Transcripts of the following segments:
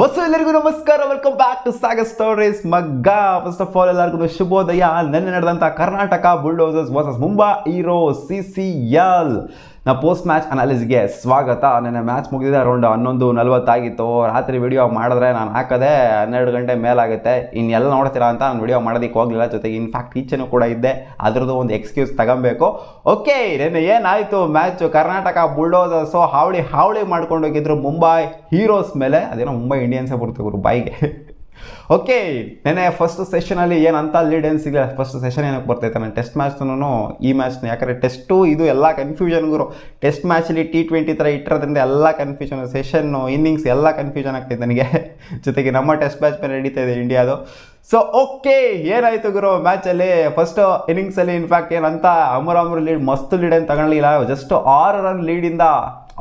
bus ಎಲ್ಲರಿಗೂ ನಮಸ್ಕಾರ welcome back to saga stories ಮಗ್ಗ ಫಸ್ಟ್ ಆಫ್ ಆಲ್ ಎಲ್ಲರಿಗೂ ಶುಭೋದಯ ನೆನ್ನೆ ನಡೆದಂಥ Karnataka Bulldozers versus Mumbai Hero C C L ನಾವು ಪೋಸ್ಟ್ ಮ್ಯಾಚ್ ಅನಾಲಿಸ್ಗೆ ಸ್ವಾಗತ ನಿನ್ನೆ ಮ್ಯಾಚ್ ಮುಗಿದಿದೆ ಅರೌಂಡ್ ಹನ್ನೊಂದು ನಲ್ವತ್ತಾಗಿತ್ತು ರಾತ್ರಿ ವಿಡಿಯೋ ಮಾಡಿದ್ರೆ ನಾನು ಹಾಕೋದೆ ಹನ್ನೆರಡು ಗಂಟೆ ಮೇಲಾಗುತ್ತೆ ಇನ್ನೆಲ್ಲ ನೋಡ್ತೀರಾ ಅಂತ ನಾನು ವಿಡಿಯೋ ಮಾಡೋದಕ್ಕೆ ಹೋಗಲಿಲ್ಲ ಜೊತೆಗೆ ಇನ್ಫ್ಯಾಕ್ಟ್ ಈಚೆನೂ ಕೂಡ ಇದ್ದೆ ಅದರದ್ದು ಒಂದು ಎಕ್ಸ್ಕ್ಯೂಸ್ ತಗೊಬೇಕು ಓಕೆ ನೆನ್ನೆ ಏನಾಯಿತು ಮ್ಯಾಚು ಕರ್ನಾಟಕ ಬುಲ್ಡೋಸರ್ಸು ಹಾವಳಿ ಹಾವಳಿ ಹೋಗಿದ್ರು ಮುಂಬೈ ಹೀರೋಸ್ ಮೇಲೆ ಅದೇನೋ ಮುಂಬೈ ಇಂಡಿಯನ್ಸೇ ಬರುತ್ತೆ ಬೈಗೆ ಓಕೆ ನೆನೆ ಫಸ್ಟ್ ಸೆಷನಲ್ಲಿ ಏನಂತ ಅಂತ ಲೀಡೆನ್ಸ್ ಸಿಗಲಿಲ್ಲ ಫಸ್ಟ್ ಸೆಷನ್ ಏನಕ್ಕೆ ಬರ್ತೈತೆ ನಾನು ಟೆಸ್ಟ್ ಮ್ಯಾಚ್ನೂ ಈ ಮ್ಯಾಚ್ನ ಯಾಕಂದರೆ ಟೆಸ್ಟು ಇದು ಎಲ್ಲ ಗುರು ಟೆಸ್ಟ್ ಮ್ಯಾಚಲ್ಲಿ ಟಿ ಟ್ವೆಂಟಿ ಥರ ಇಟ್ಟಿರೋದ್ರಿಂದ ಎಲ್ಲ ಕನ್ಫ್ಯೂಷನ್ ಸೆಷನ್ನು ಇನ್ನಿಂಗ್ಸ್ ಎಲ್ಲ ಕನ್ಫ್ಯೂಷನ್ ಆಗ್ತೈತೆ ನನಗೆ ಜೊತೆಗೆ ನಮ್ಮ ಟೆಸ್ಟ್ ಮ್ಯಾಚ್ ಮೇಲೆ ನಡೀತಾ ಇದೆ ಇಂಡಿಯಾದು ಸೊ ಓಕೆ ಏನಾಯಿತು ಗುರು ಮ್ಯಾಚಲ್ಲಿ ಫಸ್ಟು ಇನ್ನಿಂಗ್ಸಲ್ಲಿ ಇನ್ಫ್ಯಾಕ್ಟ್ ಏನಂತ ಅಮರ್ ಅಮರ್ ಲೀಡ್ ಮಸ್ತ್ ಲೀಡ್ ಏನು ತಗೊಳ್ಳಿಲ್ಲ ಜಸ್ಟ್ ಆರು ರನ್ ಲೀಡಿಂದ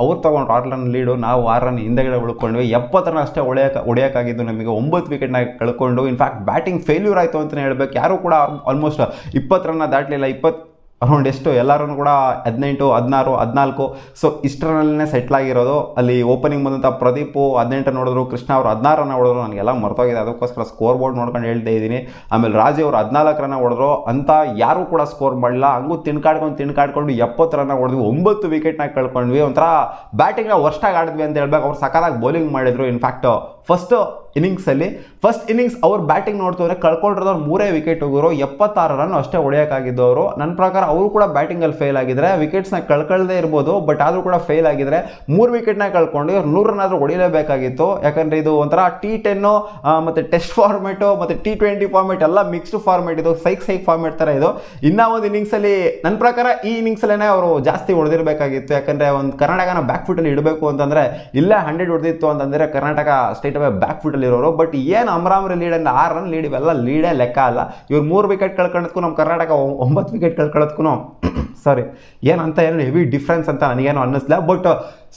ಅವ್ರು ತೊಗೊಂಡು ಆರು ರನ್ ಲೀಡು ನಾವು ಆರು ರನ್ ಹಿಂದೆಗಡೆ ಉಳ್ಕೊಂಡ್ವಿ ಎಪ್ಪತ್ತು ರನ್ ಅಷ್ಟೇ ಹೊಡೆಯೋಕೆ ಹೊಡೆಯೋಕ್ಕಾಗಿದ್ದು ನಮಗೆ ಒಂಬತ್ತು ವಿಕೆಟ್ನ ಕಳ್ಕೊಂಡು ಇನ್ಫ್ಯಾಕ್ಟ್ ಬ್ಯಾಟಿಂಗ್ ಫೇಲ್ಯೂರ್ ಆಯಿತು ಅಂತಲೇ ಹೇಳಬೇಕು ಯಾರೂ ಕೂಡ ಆಲ್ಮೋಸ್ಟ್ ಇಪ್ಪತ್ತು ರನ್ನ ದಾಟಲಿಲ್ಲ ಇಪ್ಪತ್ತು ಅರೌಂಡ್ ಎಷ್ಟು ಎಲ್ಲರೂ ಕೂಡ ಹದಿನೆಂಟು ಹದಿನಾರು ಹದಿನಾಲ್ಕು ಸೊ ಇಷ್ಟರಲ್ಲೇ ಸೆಟ್ಲಾಗಿರೋದು ಅಲ್ಲಿ ಓಪನಿಂಗ್ ಬಂದಂಥ ಪ್ರದೀಪು ಹದಿನೆಂಟು ನೋಡಿದ್ರು ಕೃಷ್ಣ ಅವರು ಹದಿನಾರು ರನ್ನ ಹೊಡೆದ್ರು ನನಗೆಲ್ಲ ಮರ್ತೋಗಿದೆ ಅದಕ್ಕೋಸ್ಕರ ಸ್ಕೋರ್ ಬೋರ್ಡ್ ನೋಡ್ಕೊಂಡು ಹೇಳ್ತಾ ಇದ್ದೀನಿ ಆಮೇಲೆ ರಾಜಿ ಅವರು ಹದಿನಾಲ್ಕು ರನ್ನ ಹೊಡೆದ್ರು ಅಂತ ಯಾರೂ ಕೂಡ ಸ್ಕೋರ್ ಮಾಡಿಲ್ಲ ಹಂಗೂ ತಿನ್ಕಾಡ್ಕೊಂಡು ತಿನ್ಕಾಡ್ಕೊಂಡು ಎಪ್ಪತ್ತು ರನ್ನ ಹೊಡೆದ್ವಿ ಒಂಬತ್ತು ವಿಕೆಟ್ನ ಕಳ್ಕೊಂಡ್ವಿ ಒಂಥರ ಬ್ಯಾಟಿಂಗ್ನ ವರ್ಷಾಗಿ ಆಡಿದ್ವಿ ಅಂತ ಹೇಳ್ಬೇಕು ಅವ್ರು ಸಕಾಲಾಗಿ ಬೌಲಿಂಗ್ ಮಾಡಿದ್ರು ಇನ್ಫ್ಯಾಕ್ಟ್ ಫಸ್ಟು ಇನ್ನಿಂಗ್ಸಲ್ಲಿ ಫಸ್ಟ್ ಇನ್ನಿಂಗ್ಸ್ ಅವ್ರು ಬ್ಯಾಟಿಂಗ್ ನೋಡ್ತವ್ರೆ ಅವ್ರು ಮೂರೇ ವಿಕೆಟ್ ಹೋಗೋರು ಎಪ್ಪತ್ತಾರು ರನ್ ಅಷ್ಟೇ ಹೊಡೆಯೋಕ್ಕಾಗಿದ್ದು ನನ್ನ ಪ್ರಕಾರ ಅವರು ಕೂಡ ಬ್ಯಾಟಿಂಗಲ್ಲಿ ಫೇಲ್ ಆಗಿದ್ರೆ ವಿಕೆಟ್ಸ್ನ ಕಳ್ಕೊಳ್ಳದೇ ಇರ್ಬೋದು ಬಟ್ ಆದರೂ ಕೂಡ ಫೇಲ್ ಆಗಿದ್ರೆ ಮೂರು ನ ಕಳ್ಕೊಂಡು ಇವ್ರು ನೂರು ರನ್ ಆದರೂ ಹೊಡಿಲೇಬೇಕಾಗಿತ್ತು ಯಾಕಂದರೆ ಇದು ಒಂಥರ ಟಿ ಟೆನ್ನು ಮತ್ತು ಟೆಸ್ಟ್ ಫಾರ್ಮೆಟು ಮತ್ತು ಟಿ ಟ್ವೆಂಟಿ ಫಾರ್ಮೆಟ್ ಎಲ್ಲ ಮಿಕ್ಸ್ಡ್ ಫಾರ್ಮೆಟ್ ಇದು ಸೈಕ್ ಸೈಕ್ ಫಾರ್ಮೆಟ್ ಥರ ಇದು ಇನ್ನೂ ಒಂದು ಇನ್ನಿಂಗ್ಸಲ್ಲಿ ನನ್ನ ಪ್ರಕಾರ ಈ ಇನ್ನಿಂಗ್ಸಲ್ಲೇ ಅವರು ಜಾಸ್ತಿ ಹೊಡೆದಿರಬೇಕಾಗಿತ್ತು ಯಾಕಂದರೆ ಒಂದು ಕರ್ನಾಟಕನ ಬ್ಯಾಕ್ ಫುಟಲ್ಲಿ ಇಡಬೇಕು ಅಂತಂದರೆ ಇಲ್ಲೇ ಹಂಡ್ರೆಡ್ ಹೊಡೆದಿತ್ತು ಅಂತಂದರೆ ಕರ್ನಾಟಕ ಸ್ಟೇಟ್ ಬ್ಯಾಕ್ ಫುಟಲ್ಲಿ ಇರೋರು ಬಟ್ ಏನು ಅಮರಾಮ್ರಿ ಲೀಡ್ ಆ್ಯಂಡ್ ಆರು ರನ್ ಲೀಡ್ ಇವೆಲ್ಲ ಲೀಡೇ ಲೆಕ್ಕ ಅಲ್ಲ ಇವ್ರು ಮೂರು ವಿಕೆಟ್ ಕಳ್ಕೊಳ್ಳೋದಕ್ಕೂ ನಮ್ಮ ಕರ್ನಾಟಕ ಒಂಬತ್ತು ವಿಕೆಟ್ ಕಳ್ಕೊಳ್ಳೋದಕ್ಕೂ ಸಾರಿ ಏನಂತ ಏನು ಹೆವಿ ಡಿಫ್ರೆನ್ಸ್ ಅಂತ ನನಗೇನು ಅನ್ನಿಸ್ಲ ಬಟ್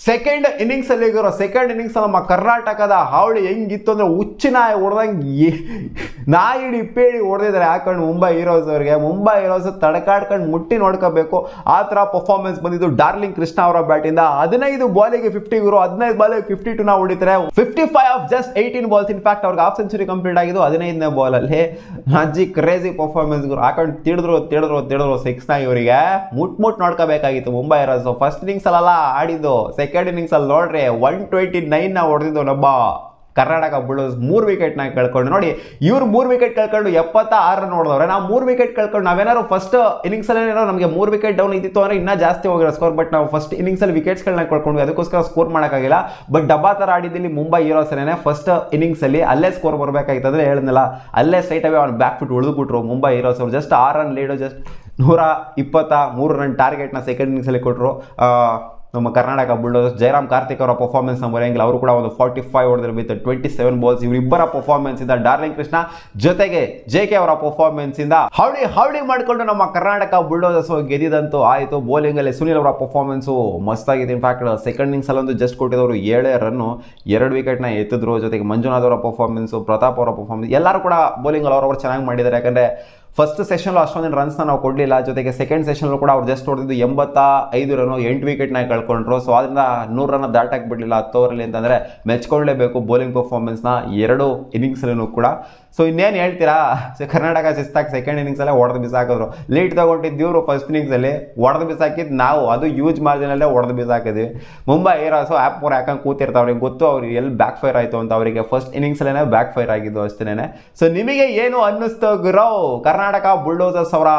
ಸೆಕೆಂಡ್ ಇನ್ನಿಂಗ್ಸ್ ಅಲ್ಲಿ ಇರೋ ಸೆಕೆಂಡ್ ಇನ್ನಿಂಗ್ಸ್ ನಮ್ಮ ಕರ್ನಾಟಕದ ಹಾವಳಿ ಹೆಂಗಿತ್ತು ಅಂದ್ರೆ ಹುಚ್ಚು ನಾಯಿ ಹೊಡೆದಂಗೆ ನಾಯಿ ಹಿಡಿ ಪೇಡಿ ಹೊಡೆದಿದ್ದಾರೆ ಹಾಕೊಂಡು ಮುಂಬೈ ಹೀರೋಸ್ ಅವರಿಗೆ ಮುಂಬೈ ಹೀರೋಸ್ ತಡಕಾಡ್ಕೊಂಡು ಮುಟ್ಟಿ ನೋಡ್ಕೋಬೇಕು ಆ ಥರ ಪರ್ಫಾರ್ಮೆನ್ಸ್ ಬಂದಿದ್ದು ಡಾರ್ಲಿಂಗ್ ಕೃಷ್ಣ ಅವರ ಬ್ಯಾಟಿಂದ ಹದಿನೈದು ಬಾಲಿಗೆ ಫಿಫ್ಟಿ ಗುರು ಹದಿನೈದು ಬಾಲಿಗೆ ಫಿಫ್ಟಿ ಟು ನಾವು ಹೊಡಿತಾರೆ fifty five off just eighteen balls in fact ಅವ್ರಿಗೆ ಹಾಫ್ ಸೆಂಚುರಿ ಕಂಪ್ಲೀಟ್ ಆಗಿದ್ದು ಹದಿನೈದನೇ ಬಾಲಲ್ಲಿ ಅಜ್ಜಿ ಕ್ರೇಜಿ ಪರ್ಫಾರ್ಮೆನ್ಸ್ ಗುರು ಹಾಕೊಂಡು ತಿಳಿದ್ರು ತಿಳಿದ್ರು ತಿಳಿದ್ರು ನಾಯಿ ಇವರಿಗೆ ಮುಟ್ ಮುಟ್ ನೋಡ್ಕೋಬೇಕಾಗಿತ್ತು ಮುಂಬೈ ಹೀರೋಸ್ ಫಸ್ಟ್ ಇನ್ನಿಂಗ್ಸ್ ಅಲ್ಲ ಆಡಿದ್ದು ಸೆಕೆಂಡ್ ಅಲ್ಲಿ ನೋಡ್ರಿ ಒನ್ ಟ್ವೆಂಟಿ ನೈನ್ ಹೊಡೆದಿದ್ದು ನಮ್ಮ ಕರ್ನಾಟಕ ಬುಲ್ಡೋಸ್ ಮೂರು ವಿಕೆಟ್ನ ಕಳ್ಕೊಂಡು ನೋಡಿ ಇವ್ರು ಮೂರು ವಿಕೆಟ್ ಕಳ್ಕೊಂಡು ಎಪ್ಪತ್ತ ರನ್ ನೋಡಿದವ್ರೆ ನಾವು ಮೂರು ವಿಕೆಟ್ ಕಳ್ಕೊಂಡು ನಾವೇನಾದ್ರು ಫಸ್ಟ್ ಏನೋ ನಮಗೆ ಮೂರು ವಿಕೆಟ್ ಡೌನ್ ಇದ್ದಿತ್ತು ಅಂದ್ರೆ ಇನ್ನೂ ಜಾಸ್ತಿ ಹೋಗಿರೋ ಸ್ಕೋರ್ ಬಟ್ ನಾವು ಫಸ್ಟ್ ಇನ್ನಿಂಗ್ಸಲ್ಲಿ ವಿಕೆಟ್ಸ್ಗಳನ್ನ ಕಳ್ಕೊಂಡ್ವಿ ಅದಕ್ಕೋಸ್ಕರ ಸ್ಕೋರ್ ಮಾಡೋಕ್ಕಾಗಿಲ್ಲ ಬಟ್ ಡಬ್ಬಾ ಥರ ಆಡಿದ್ದೀನಿ ಮುಂಬೈ ಹೀರೋಸ್ ಫಸ್ಟ್ ಅಲ್ಲಿ ಅಲ್ಲೇ ಸ್ಕೋರ್ ಬರಬೇಕಾಗಿತ್ತು ಅಂದ್ರೆ ಹೇಳಿದ್ನಲ್ಲ ಅಲ್ಲೇ ಸ್ಟೈಟ್ ಅವೇ ಅವ್ನು ಬ್ಯಾಕ್ ಫಿಟ್ ಉಳಿದುಬಿಟ್ರು ಮುಂಬೈ ಹೀರೋಸ್ ಅವ್ರು ಜಸ್ಟ್ ಆರು ರನ್ ಲೀಡು ಜಸ್ಟ್ ನೂರ ಇಪ್ಪತ್ತ ಮೂರು ರನ್ ಟಾರ್ಗೆಟ್ನ ಸೆಕೆಂಡ್ ಇನ್ನಿಂಗ್ಸಲ್ಲಿ ಕೊಟ್ಟರು ನಮ್ಮ ಕರ್ನಾಟಕ ಬುಲ್ಡೋಸ್ ಜಯರಾಮ್ ಕಾರ್ತಿಕ್ ಅವರ ನಂಬರ್ ಮರೆಯಂಗಿಲ್ಲ ಅವರು ಕೂಡ ಒಂದು ಫಾರ್ಟಿ ಫೈವ್ ಹೊಡೆದ್ರೆ ವಿತ್ ಟ್ವೆಂಟಿ ಸೆವೆನ್ ಬಾಲ್ಸ್ ಇವರಿಬ್ಬರ ಪರ್ಫಾರ್ಮೆನ್ಸ್ ಇಂದ ಡಾರ್ಲಿಂಗ್ ಕೃಷ್ಣ ಜೊತೆಗೆ ಜೆ ಕೆ ಅವರ ಪರ್ಫಾರ್ಮೆನ್ಸ್ ಇಂದ ಹೌಡಿ ಹೌಡಿ ಮಾಡಿಕೊಂಡು ನಮ್ಮ ಕರ್ನಾಟಕ ಬುಲ್ಡೋಸಸ್ ಗೆದ್ದಿದಂತೂ ಆಯಿತು ಬೌಲಿಂಗ್ ಅಲ್ಲಿ ಸುನಿಲ್ ಅವರ ಪರ್ಫಾರ್ಮೆನ್ಸು ಮಸ್ತ್ ಆಗಿದೆ ಇನ್ಫ್ಯಾಕ್ಟ್ ಸೆಕೆಂಡ್ ಇನ್ನಿಂಗ್ಸ್ ಜಸ್ಟ್ ಕೊಟ್ಟಿದ್ದವರು ಏಳೇ ರನ್ನು ಎರಡು ವಿಕೆಟ್ನ ಎತ್ತಿದ್ರು ಜೊತೆಗೆ ಮಂಜುನಾಥ್ ಅವರ ಪರ್ಫಾರ್ಮೆನ್ಸು ಪ್ರತಾಪ್ ಅವರ ಪರ್ಫಾರ್ಮೆನ್ಸ್ ಎಲ್ಲರೂ ಕೂಡ ಬೌಲಿಂಗ್ ಅವರವರು ಚೆನ್ನಾಗಿ ಮಾಡಿದ್ದಾರೆ ಯಾಕಂದರೆ ಫಸ್ಟ್ ಸೆಷನ್ಲ್ಲೂ ಅಷ್ಟೊಂದಿನ ರನ್ಸ್ನ ನಾವು ಕೊಡಲಿಲ್ಲ ಜೊತೆಗೆ ಸೆಕೆಂಡ್ ಸೆಷನ್ಲ್ಲೂ ಕೂಡ ಅವ್ರು ಜಸ್ಟ್ ಹೊಡೆದಿದ್ದು ಎಂಬತ್ತ ಐದು ರನ್ನು ಎಂಟು ವಿಕೆಟ್ನ ಕಳ್ಕೊಂಡ್ರು ಸೊ ಅದರಿಂದ ನೂರು ರನ್ನ ದಾಟಾಕ್ ಬಿಡಲಿಲ್ಲ ಹತ್ತು ಓವರಲ್ಲಿ ಅಂತಂದರೆ ಮೆಚ್ಕೊಳ್ಳೇಬೇಕು ಬೌಲಿಂಗ್ ಪರ್ಫಾರ್ಮೆನ್ಸ್ನ ಎರಡು ಇನ್ನಿಂಗ್ಸಲ್ಲೂ ಕೂಡ ಸೊ ಇನ್ನೇನು ಹೇಳ್ತೀರಾ ಕರ್ನಾಟಕ ಶಿಸ್ತಾಗಿ ಸೆಕೆಂಡ್ ಇನ್ನಿಂಗ್ಸಲ್ಲೇ ಹೊಡೆದು ಬಿಸಾಕಿದ್ರು ಲೀಡ್ ತಗೊಂಡಿದ್ದು ಫಸ್ಟ್ ಇನ್ನಿಂಗ್ಸಲ್ಲಿ ಹೊಡೆದು ಬಿಸಾಕಿದ್ದು ನಾವು ಅದು ಯೂಜ್ ಮಾರ್ಜಿನಲ್ಲೇ ಹೊಡೆದು ಬಿಸಾಕಿದ್ವಿ ಮುಂಬೈ ಏರಾಸು ಆ್ಯಪ್ ಮೂರು ಹಾಕಂಗೆ ಕೂತಿರ್ತಾರೆ ಅವ್ರಿಗೆ ಗೊತ್ತು ಅವ್ರಿಗೆ ಎಲ್ಲಿ ಬ್ಯಾಕ್ ಫೈರ್ ಆಯಿತು ಅಂತ ಅವರಿಗೆ ಫಸ್ಟ್ ಇನ್ನಿಂಗ್ಸಲ್ಲೇ ಬ್ಯಾಕ್ ಫೈರ್ ಆಗಿದ್ದು ಅಷ್ಟೇನೆ ಸೊ ನಿಮಗೆ ಏನು ಅನ್ನಿಸ್ತು ಗುರೋ ಕರ್ನಾಟಕ ಬುಲ್ಡೋಸರ್ಸ್ ಅವರ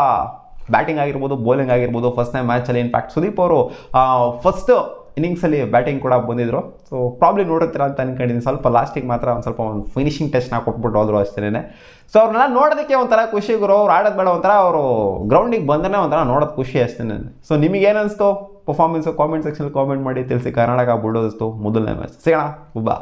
ಬ್ಯಾಟಿಂಗ್ ಆಗಿರ್ಬೋದು ಬೌಲಿಂಗ್ ಆಗಿರ್ಬೋದು ಫಸ್ಟ್ ಟೈಮ್ ಮ್ಯಾಚಲ್ಲಿ ಇನ್ಫ್ಯಾಕ್ಟ್ ಸುದೀಪ್ ಅವರು ಫಸ್ಟು ಇನ್ನಿಂಗ್ಸಲ್ಲಿ ಬ್ಯಾಟಿಂಗ್ ಕೂಡ ಬಂದಿದ್ರು ಸೊ ಪ್ರಾಬ್ಲಮ್ ನೋಡುತ್ತೀರ ಅಂತ ಅನ್ಕೊಂಡಿದ್ದೀನಿ ಸ್ವಲ್ಪ ಲಾಸ್ಟಿಗೆ ಮಾತ್ರ ಒಂದು ಸ್ವಲ್ಪ ಒಂದು ಫಿನಿಷಿಂಗ್ ಟೆಸ್ಟ್ನ ಕೊಟ್ಬಿಟ್ಟು ಹೋದ್ರು ಅಷ್ಟೇನೆ ಸೊ ಅವ್ರನ್ನ ನೋಡೋದಕ್ಕೆ ಒಂಥರ ಖುಷಿ ಗುರು ಅವ್ರು ಆಡೋದು ಬೇಡ ಒಂಥರ ಅವರು ಗ್ರೌಂಡಿಗೆ ಬಂದನೇ ಒಂಥರ ನೋಡೋದು ಖುಷಿ ಅಷ್ಟೇ ಸೊ ನಿಮಗೆ ಏನಿಸ್ತು ಪರ್ಫಾರ್ಮೆನ್ಸು ಕಾಮೆಂಟ್ ಸೆಕ್ಷನ್ ಕಾಮೆಂಟ್ ಮಾಡಿ ತಿಳಿಸಿ ಕರ್ನಾಟಕ ಬುಡೋದಿಸ್ತು ಮೊದಲನೇ ಮ್ಯಾಚ್ ಸಿಗೋಣ ಉಬ್ಬಾ